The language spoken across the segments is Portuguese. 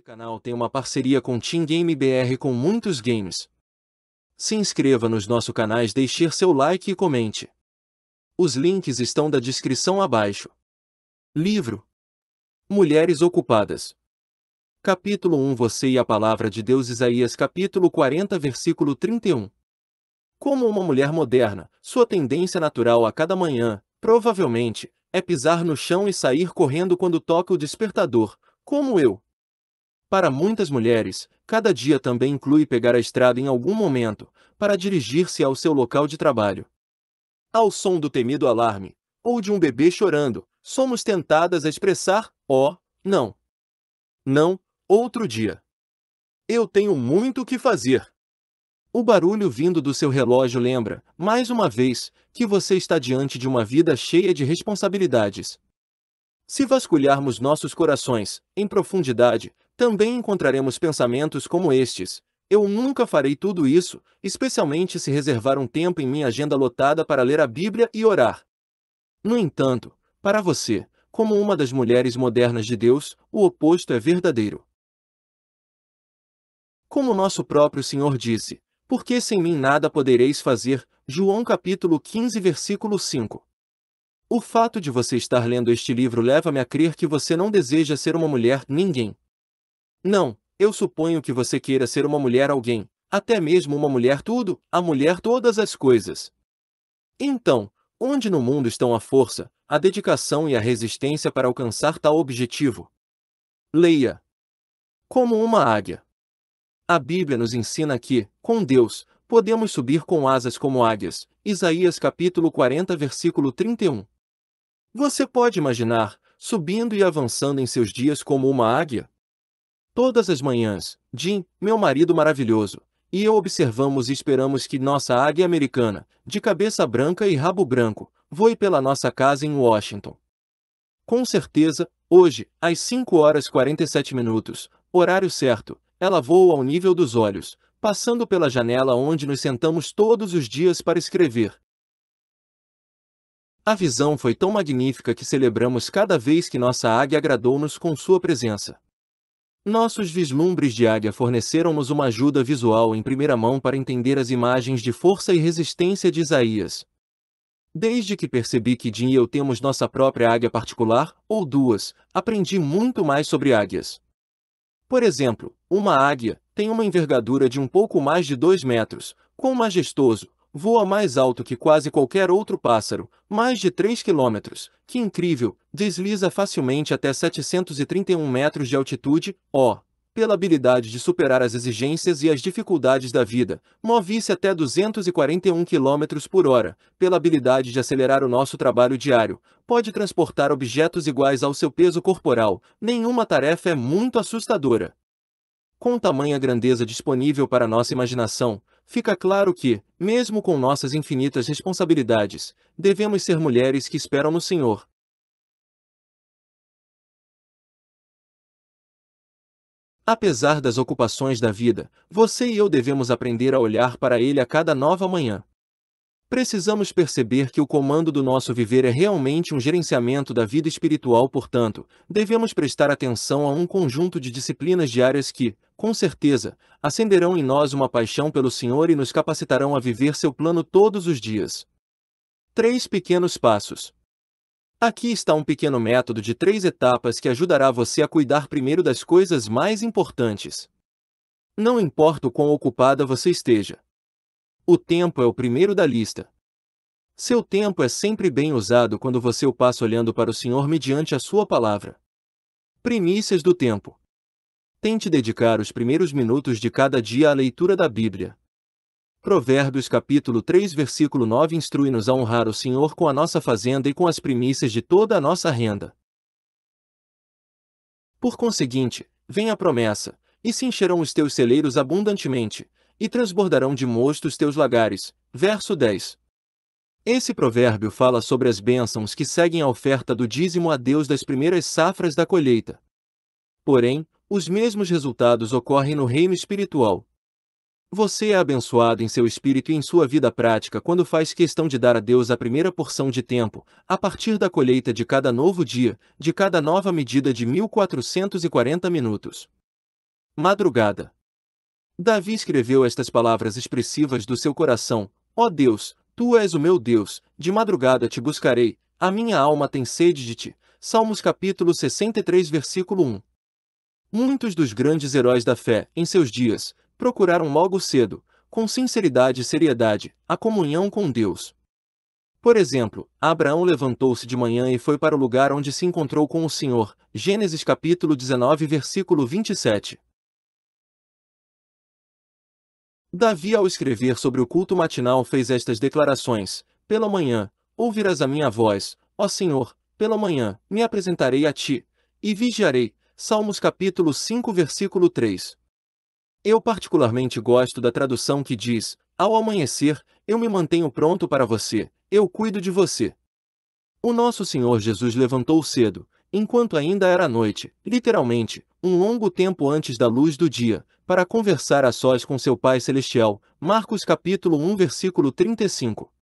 Esse canal tem uma parceria com Team Game BR com muitos games. Se inscreva nos nossos canais, deixe seu like e comente. Os links estão da descrição abaixo. Livro Mulheres Ocupadas Capítulo 1 Você e a Palavra de Deus Isaías capítulo 40 versículo 31 Como uma mulher moderna, sua tendência natural a cada manhã, provavelmente, é pisar no chão e sair correndo quando toca o despertador, como eu, para muitas mulheres, cada dia também inclui pegar a estrada em algum momento, para dirigir-se ao seu local de trabalho. Ao som do temido alarme, ou de um bebê chorando, somos tentadas a expressar: ó, oh, não. Não, outro dia. Eu tenho muito o que fazer. O barulho vindo do seu relógio lembra, mais uma vez, que você está diante de uma vida cheia de responsabilidades. Se vasculharmos nossos corações, em profundidade, também encontraremos pensamentos como estes. Eu nunca farei tudo isso, especialmente se reservar um tempo em minha agenda lotada para ler a Bíblia e orar. No entanto, para você, como uma das mulheres modernas de Deus, o oposto é verdadeiro. Como nosso próprio Senhor disse, porque sem mim nada podereis fazer, João capítulo 15, versículo 5. O fato de você estar lendo este livro leva-me a crer que você não deseja ser uma mulher ninguém, não, eu suponho que você queira ser uma mulher alguém, até mesmo uma mulher tudo, a mulher todas as coisas. Então, onde no mundo estão a força, a dedicação e a resistência para alcançar tal objetivo? Leia. Como uma águia. A Bíblia nos ensina que, com Deus, podemos subir com asas como águias. Isaías capítulo 40, versículo 31. Você pode imaginar, subindo e avançando em seus dias como uma águia? Todas as manhãs, Jim, meu marido maravilhoso, e eu observamos e esperamos que nossa águia americana, de cabeça branca e rabo branco, voe pela nossa casa em Washington. Com certeza, hoje, às 5 horas 47 minutos, horário certo, ela voa ao nível dos olhos, passando pela janela onde nos sentamos todos os dias para escrever. A visão foi tão magnífica que celebramos cada vez que nossa águia agradou-nos com sua presença. Nossos vislumbres de águia forneceram-nos uma ajuda visual em primeira mão para entender as imagens de força e resistência de Isaías. Desde que percebi que Jim e eu temos nossa própria águia particular, ou duas, aprendi muito mais sobre águias. Por exemplo, uma águia tem uma envergadura de um pouco mais de 2 metros, quão majestoso, voa mais alto que quase qualquer outro pássaro, mais de 3 quilômetros, que incrível, desliza facilmente até 731 metros de altitude, ó, oh, pela habilidade de superar as exigências e as dificuldades da vida, move-se até 241 km por hora, pela habilidade de acelerar o nosso trabalho diário, pode transportar objetos iguais ao seu peso corporal, nenhuma tarefa é muito assustadora. Com tamanha grandeza disponível para nossa imaginação, fica claro que, mesmo com nossas infinitas responsabilidades, devemos ser mulheres que esperam no Senhor. Apesar das ocupações da vida, você e eu devemos aprender a olhar para Ele a cada nova manhã. Precisamos perceber que o comando do nosso viver é realmente um gerenciamento da vida espiritual, portanto, devemos prestar atenção a um conjunto de disciplinas diárias que, com certeza, acenderão em nós uma paixão pelo Senhor e nos capacitarão a viver seu plano todos os dias. Três pequenos passos. Aqui está um pequeno método de três etapas que ajudará você a cuidar primeiro das coisas mais importantes. Não importa o quão ocupada você esteja, o tempo é o primeiro da lista. Seu tempo é sempre bem usado quando você o passa olhando para o Senhor mediante a sua palavra. Primícias do tempo. Tente dedicar os primeiros minutos de cada dia à leitura da Bíblia. Provérbios capítulo 3, versículo 9 instrui-nos a honrar o Senhor com a nossa fazenda e com as primícias de toda a nossa renda. Por conseguinte, vem a promessa, e se encherão os teus celeiros abundantemente, e transbordarão de mosto os teus lagares. Verso 10. Esse provérbio fala sobre as bênçãos que seguem a oferta do dízimo a Deus das primeiras safras da colheita. Porém, os mesmos resultados ocorrem no reino espiritual. Você é abençoado em seu espírito e em sua vida prática quando faz questão de dar a Deus a primeira porção de tempo, a partir da colheita de cada novo dia, de cada nova medida de 1440 minutos. Madrugada. Davi escreveu estas palavras expressivas do seu coração: Ó oh Deus, tu és o meu Deus, de madrugada te buscarei, a minha alma tem sede de ti. Salmos capítulo 63, versículo 1. Muitos dos grandes heróis da fé, em seus dias, procuraram logo cedo, com sinceridade e seriedade, a comunhão com Deus. Por exemplo, Abraão levantou-se de manhã e foi para o lugar onde se encontrou com o Senhor. Gênesis capítulo 19, versículo 27. Davi, ao escrever sobre o culto matinal, fez estas declarações: Pela manhã, ouvirás a minha voz, ó Senhor, pela manhã, me apresentarei a ti, e vigiarei. Salmos capítulo 5, versículo 3. Eu particularmente gosto da tradução que diz: Ao amanhecer, eu me mantenho pronto para você, eu cuido de você. O nosso Senhor Jesus levantou cedo, enquanto ainda era noite, literalmente, um longo tempo antes da luz do dia, para conversar a sós com seu Pai Celestial. Marcos capítulo 1 versículo 35.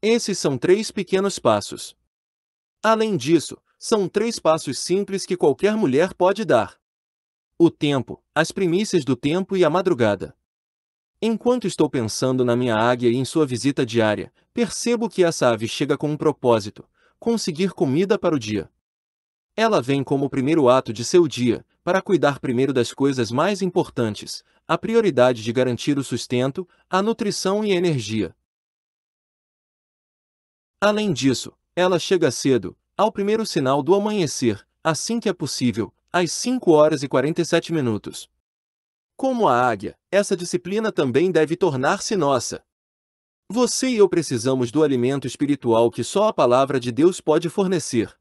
Esses são três pequenos passos. Além disso, são três passos simples que qualquer mulher pode dar. O tempo, as primícias do tempo e a madrugada. Enquanto estou pensando na minha águia e em sua visita diária, percebo que essa ave chega com um propósito: conseguir comida para o dia. Ela vem como o primeiro ato de seu dia, para cuidar primeiro das coisas mais importantes, a prioridade de garantir o sustento, a nutrição e a energia. Além disso, ela chega cedo, ao primeiro sinal do amanhecer, assim que é possível, às 5 horas e 47 minutos. Como a águia, essa disciplina também deve tornar-se nossa. Você e eu precisamos do alimento espiritual que só a palavra de Deus pode fornecer.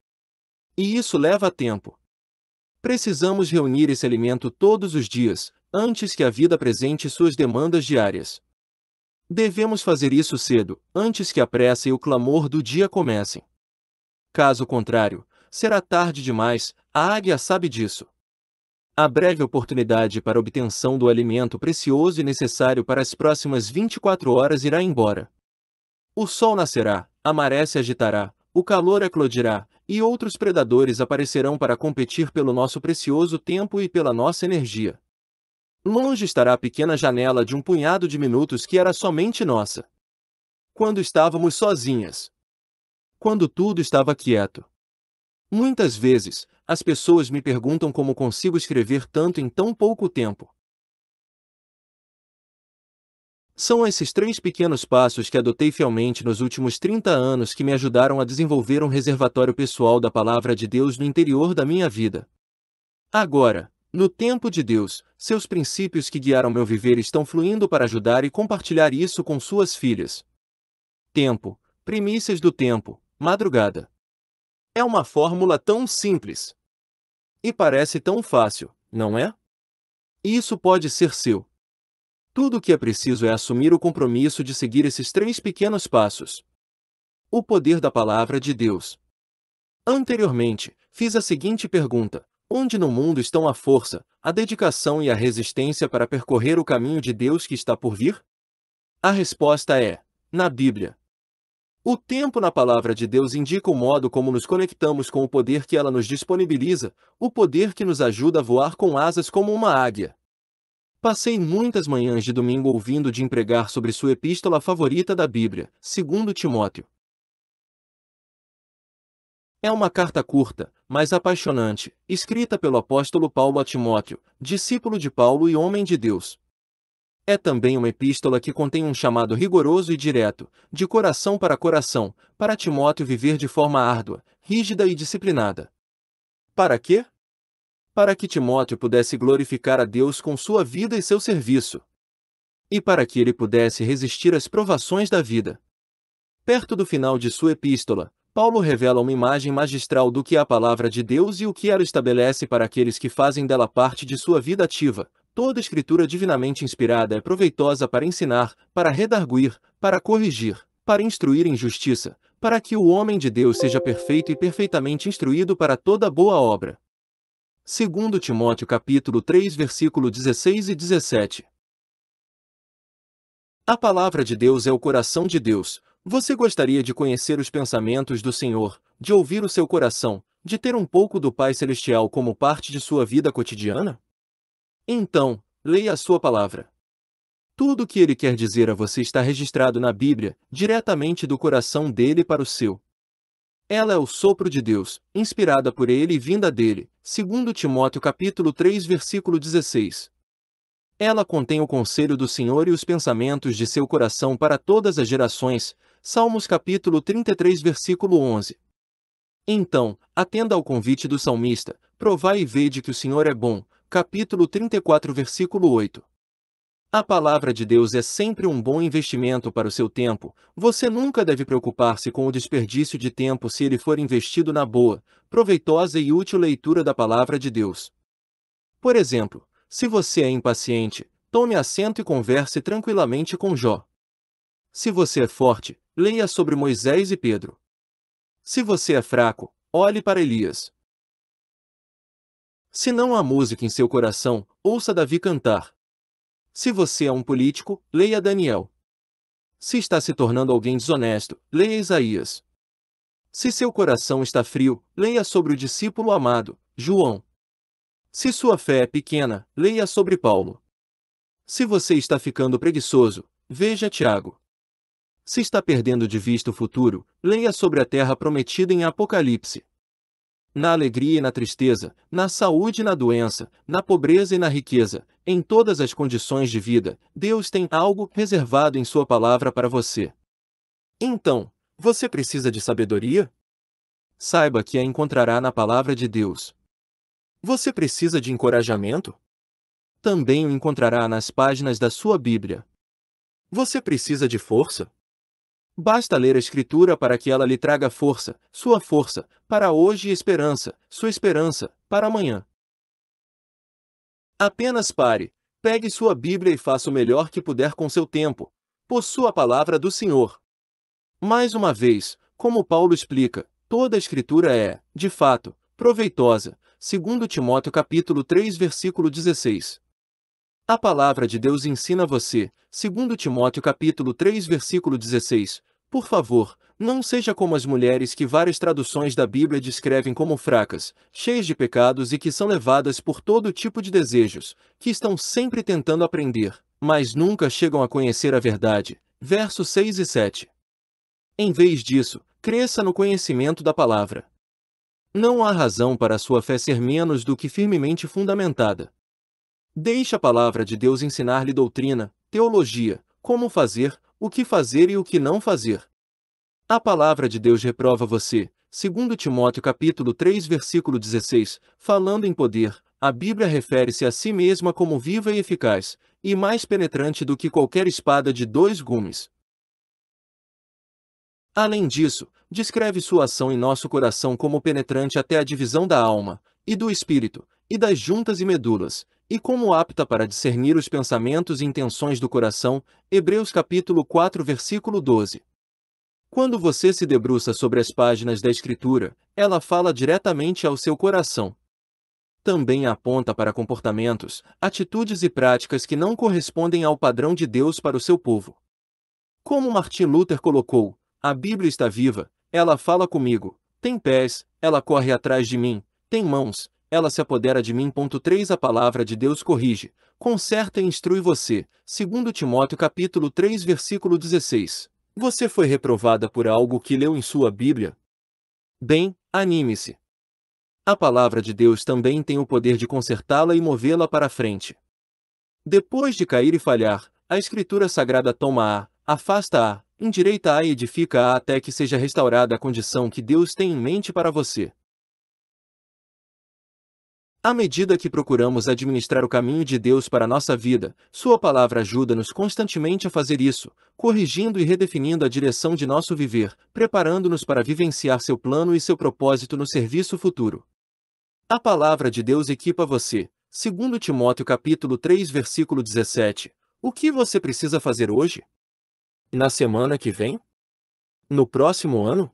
E isso leva tempo, Precisamos reunir esse alimento todos os dias, antes que a vida apresente suas demandas diárias. Devemos fazer isso cedo, antes que a pressa e o clamor do dia comecem. Caso contrário, será tarde demais, a águia sabe disso. A breve oportunidade para obtenção do alimento precioso e necessário para as próximas 24 horas irá embora. O sol nascerá, a maré se agitará, o calor eclodirá, e outros predadores aparecerão para competir pelo nosso precioso tempo e pela nossa energia. Longe estará a pequena janela de um punhado de minutos que era somente nossa. Quando estávamos sozinhas. Quando tudo estava quieto. Muitas vezes, as pessoas me perguntam como consigo escrever tanto em tão pouco tempo. São esses três pequenos passos que adotei fielmente nos últimos 30 anos que me ajudaram a desenvolver um reservatório pessoal da Palavra de Deus no interior da minha vida. Agora, no tempo de Deus, seus princípios que guiaram meu viver estão fluindo para ajudar e compartilhar isso com suas filhas. Tempo, primícias do tempo, madrugada. É uma fórmula tão simples. E parece tão fácil, não é? Isso pode ser seu. Tudo o que é preciso é assumir o compromisso de seguir esses três pequenos passos. O poder da palavra de Deus. Anteriormente, fiz a seguinte pergunta: Onde no mundo estão a força, a dedicação e a resistência para percorrer o caminho de Deus que está por vir? A resposta é: na Bíblia. O tempo na palavra de Deus indica o modo como nos conectamos com o poder que ela nos disponibiliza, o poder que nos ajuda a voar com asas como uma águia. Passei muitas manhãs de domingo ouvindo de empregar sobre sua epístola favorita da Bíblia, segundo Timóteo. É uma carta curta, mas apaixonante, escrita pelo apóstolo Paulo a Timóteo, discípulo de Paulo e homem de Deus. É também uma epístola que contém um chamado rigoroso e direto, de coração para coração, para Timóteo viver de forma árdua, rígida e disciplinada. Para quê? para que Timóteo pudesse glorificar a Deus com sua vida e seu serviço, e para que ele pudesse resistir às provações da vida. Perto do final de sua epístola, Paulo revela uma imagem magistral do que é a palavra de Deus e o que ela estabelece para aqueles que fazem dela parte de sua vida ativa. Toda escritura divinamente inspirada é proveitosa para ensinar, para redarguir, para corrigir, para instruir em justiça, para que o homem de Deus seja perfeito e perfeitamente instruído para toda boa obra. Segundo Timóteo capítulo 3, versículo 16 e 17. A palavra de Deus é o coração de Deus. Você gostaria de conhecer os pensamentos do Senhor, de ouvir o seu coração, de ter um pouco do Pai Celestial como parte de sua vida cotidiana? Então, leia a sua palavra. Tudo o que ele quer dizer a você está registrado na Bíblia, diretamente do coração dele para o seu. Ela é o sopro de Deus, inspirada por ele e vinda dele, segundo Timóteo capítulo 3, versículo 16. Ela contém o conselho do Senhor e os pensamentos de seu coração para todas as gerações. Salmos capítulo 33, versículo 11. Então, atenda ao convite do salmista, provai e vede que o Senhor é bom. Capítulo 34, versículo 8. A palavra de Deus é sempre um bom investimento para o seu tempo. Você nunca deve preocupar-se com o desperdício de tempo se ele for investido na boa, proveitosa e útil leitura da palavra de Deus. Por exemplo, se você é impaciente, tome assento e converse tranquilamente com Jó. Se você é forte, leia sobre Moisés e Pedro. Se você é fraco, olhe para Elias. Se não há música em seu coração, ouça Davi cantar. Se você é um político, leia Daniel. Se está se tornando alguém desonesto, leia Isaías. Se seu coração está frio, leia sobre o discípulo amado, João. Se sua fé é pequena, leia sobre Paulo. Se você está ficando preguiçoso, veja Tiago. Se está perdendo de vista o futuro, leia sobre a terra prometida em Apocalipse na alegria e na tristeza, na saúde e na doença, na pobreza e na riqueza, em todas as condições de vida, Deus tem algo reservado em Sua palavra para você. Então, você precisa de sabedoria? Saiba que a encontrará na palavra de Deus. Você precisa de encorajamento? Também o encontrará nas páginas da sua Bíblia. Você precisa de força? Basta ler a Escritura para que ela lhe traga força, sua força, para hoje e esperança, sua esperança, para amanhã. Apenas pare, pegue sua Bíblia e faça o melhor que puder com seu tempo. Possua a palavra do Senhor. Mais uma vez, como Paulo explica, toda a Escritura é, de fato, proveitosa, segundo Timóteo capítulo 3 versículo 16. A palavra de Deus ensina você, segundo Timóteo capítulo 3, versículo 16, por favor, não seja como as mulheres que várias traduções da Bíblia descrevem como fracas, cheias de pecados e que são levadas por todo tipo de desejos, que estão sempre tentando aprender, mas nunca chegam a conhecer a verdade. Versos 6 e 7. Em vez disso, cresça no conhecimento da palavra. Não há razão para a sua fé ser menos do que firmemente fundamentada, Deixe a palavra de Deus ensinar-lhe doutrina, teologia, como fazer, o que fazer e o que não fazer. A palavra de Deus reprova você, segundo Timóteo capítulo 3 versículo 16, falando em poder, a Bíblia refere-se a si mesma como viva e eficaz, e mais penetrante do que qualquer espada de dois gumes. Além disso, descreve sua ação em nosso coração como penetrante até a divisão da alma e do espírito, e das juntas e medulas, e como apta para discernir os pensamentos e intenções do coração, Hebreus capítulo 4, versículo 12. Quando você se debruça sobre as páginas da Escritura, ela fala diretamente ao seu coração. Também aponta para comportamentos, atitudes e práticas que não correspondem ao padrão de Deus para o seu povo. Como Martin Luther colocou, a Bíblia está viva, ela fala comigo, tem pés, ela corre atrás de mim, tem mãos, ela se apodera de mim. 3 A palavra de Deus corrige, conserta e instrui você. 2 Timóteo capítulo 3 versículo 16. Você foi reprovada por algo que leu em sua Bíblia? Bem, anime-se. A palavra de Deus também tem o poder de consertá-la e movê-la para frente. Depois de cair e falhar, a Escritura Sagrada toma-a, afasta-a, endireita-a e edifica-a até que seja restaurada a condição que Deus tem em mente para você. À medida que procuramos administrar o caminho de Deus para a nossa vida, Sua palavra ajuda-nos constantemente a fazer isso, corrigindo e redefinindo a direção de nosso viver, preparando-nos para vivenciar seu plano e seu propósito no serviço futuro. A palavra de Deus equipa você. Segundo Timóteo capítulo 3, versículo 17. O que você precisa fazer hoje? Na semana que vem? No próximo ano?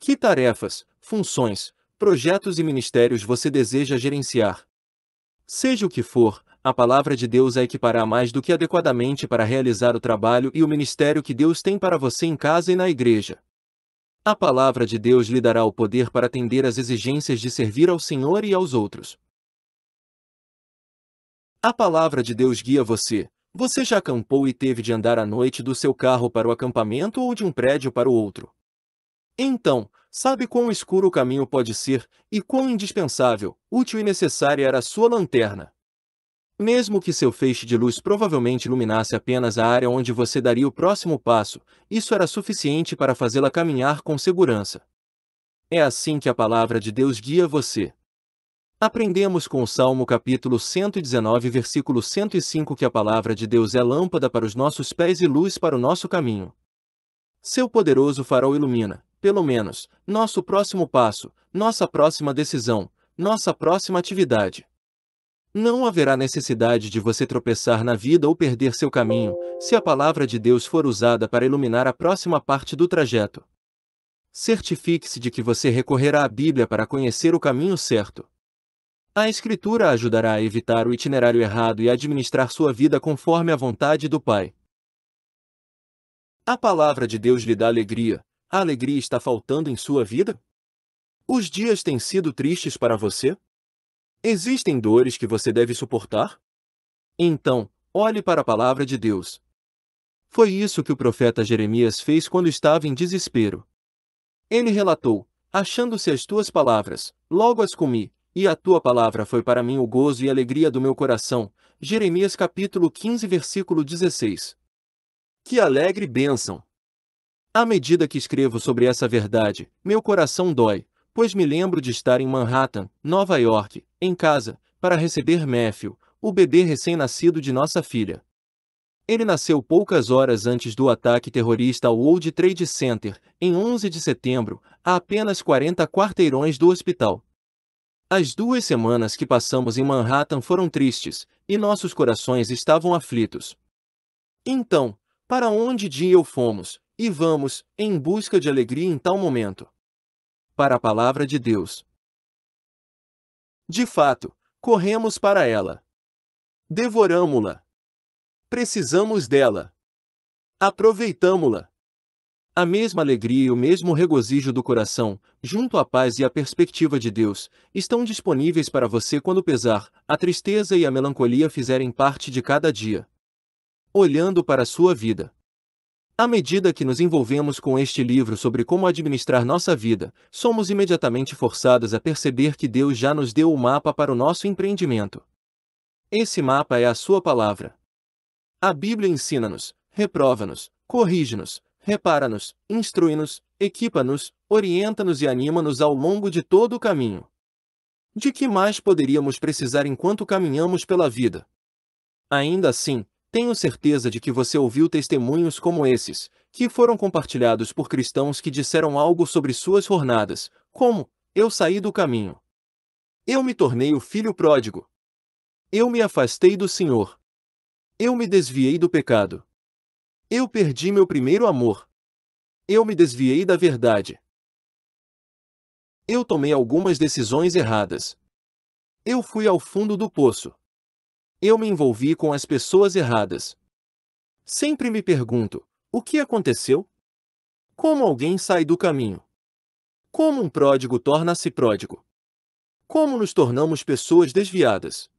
Que tarefas, funções, projetos e ministérios você deseja gerenciar. Seja o que for, a palavra de Deus a equipará mais do que adequadamente para realizar o trabalho e o ministério que Deus tem para você em casa e na igreja. A palavra de Deus lhe dará o poder para atender às exigências de servir ao Senhor e aos outros. A palavra de Deus guia você. Você já acampou e teve de andar à noite do seu carro para o acampamento ou de um prédio para o outro. Então, Sabe quão escuro o caminho pode ser, e quão indispensável, útil e necessária era a sua lanterna. Mesmo que seu feixe de luz provavelmente iluminasse apenas a área onde você daria o próximo passo, isso era suficiente para fazê-la caminhar com segurança. É assim que a palavra de Deus guia você. Aprendemos com o Salmo capítulo 119, versículo 105 que a palavra de Deus é lâmpada para os nossos pés e luz para o nosso caminho. Seu poderoso farol ilumina, pelo menos, nosso próximo passo, nossa próxima decisão, nossa próxima atividade. Não haverá necessidade de você tropeçar na vida ou perder seu caminho, se a palavra de Deus for usada para iluminar a próxima parte do trajeto. Certifique-se de que você recorrerá à Bíblia para conhecer o caminho certo. A Escritura ajudará a evitar o itinerário errado e a administrar sua vida conforme a vontade do Pai. A palavra de Deus lhe dá alegria, a alegria está faltando em sua vida? Os dias têm sido tristes para você? Existem dores que você deve suportar? Então, olhe para a palavra de Deus. Foi isso que o profeta Jeremias fez quando estava em desespero. Ele relatou: Achando-se as tuas palavras, logo as comi, e a tua palavra foi para mim o gozo e alegria do meu coração. Jeremias capítulo 15, versículo 16. Que alegre bênção! À medida que escrevo sobre essa verdade, meu coração dói, pois me lembro de estar em Manhattan, Nova York, em casa, para receber Matthew, o bebê recém-nascido de nossa filha. Ele nasceu poucas horas antes do ataque terrorista ao World Trade Center, em 11 de setembro, a apenas 40 quarteirões do hospital. As duas semanas que passamos em Manhattan foram tristes, e nossos corações estavam aflitos. Então, para onde dia eu fomos, e vamos, em busca de alegria em tal momento. Para a palavra de Deus. De fato, corremos para ela. Devoramo-la. Precisamos dela. Aproveitamo-la. A mesma alegria e o mesmo regozijo do coração, junto à paz e à perspectiva de Deus, estão disponíveis para você quando o pesar, a tristeza e a melancolia fizerem parte de cada dia. Olhando para a sua vida. À medida que nos envolvemos com este livro sobre como administrar nossa vida, somos imediatamente forçados a perceber que Deus já nos deu o mapa para o nosso empreendimento. Esse mapa é a Sua palavra. A Bíblia ensina-nos, reprova-nos, corrige-nos, repara-nos, instrui-nos, equipa-nos, orienta-nos e anima-nos ao longo de todo o caminho. De que mais poderíamos precisar enquanto caminhamos pela vida? Ainda assim, tenho certeza de que você ouviu testemunhos como esses, que foram compartilhados por cristãos que disseram algo sobre suas jornadas, como: Eu saí do caminho. Eu me tornei o filho pródigo. Eu me afastei do Senhor. Eu me desviei do pecado. Eu perdi meu primeiro amor. Eu me desviei da verdade. Eu tomei algumas decisões erradas. Eu fui ao fundo do poço. Eu me envolvi com as pessoas erradas. Sempre me pergunto: o que aconteceu? Como alguém sai do caminho? Como um pródigo torna-se pródigo? Como nos tornamos pessoas desviadas?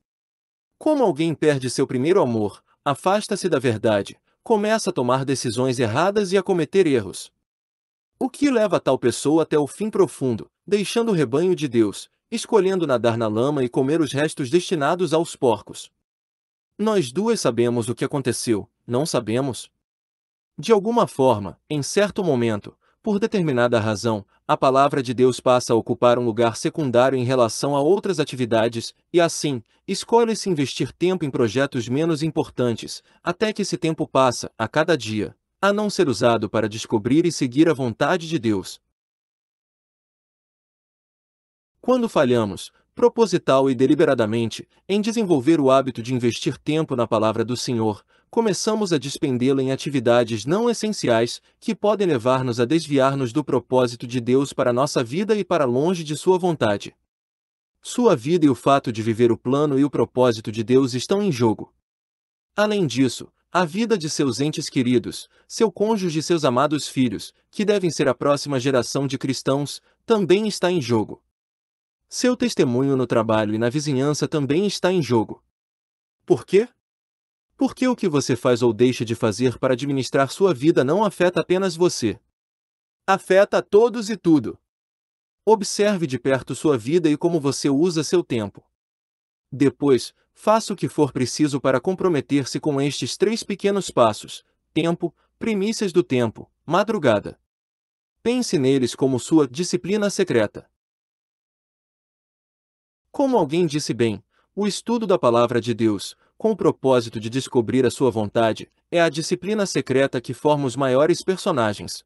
Como alguém perde seu primeiro amor, afasta-se da verdade, começa a tomar decisões erradas e a cometer erros? O que leva tal pessoa até o fim profundo, deixando o rebanho de Deus, escolhendo nadar na lama e comer os restos destinados aos porcos? Nós duas sabemos o que aconteceu, não sabemos? De alguma forma, em certo momento, por determinada razão, a palavra de Deus passa a ocupar um lugar secundário em relação a outras atividades, e assim, escolhe-se investir tempo em projetos menos importantes, até que esse tempo passa, a cada dia, a não ser usado para descobrir e seguir a vontade de Deus. Quando falhamos, proposital e deliberadamente, em desenvolver o hábito de investir tempo na palavra do Senhor, começamos a despendê-la em atividades não essenciais que podem levar-nos a desviar-nos do propósito de Deus para nossa vida e para longe de Sua vontade. Sua vida e o fato de viver o plano e o propósito de Deus estão em jogo. Além disso, a vida de seus entes queridos, seu cônjuge e seus amados filhos, que devem ser a próxima geração de cristãos, também está em jogo. Seu testemunho no trabalho e na vizinhança também está em jogo. Por quê? Porque o que você faz ou deixa de fazer para administrar sua vida não afeta apenas você. Afeta a todos e tudo. Observe de perto sua vida e como você usa seu tempo. Depois, faça o que for preciso para comprometer-se com estes três pequenos passos: tempo, primícias do tempo, madrugada. Pense neles como sua disciplina secreta. Como alguém disse bem, o estudo da palavra de Deus, com o propósito de descobrir a sua vontade, é a disciplina secreta que forma os maiores personagens,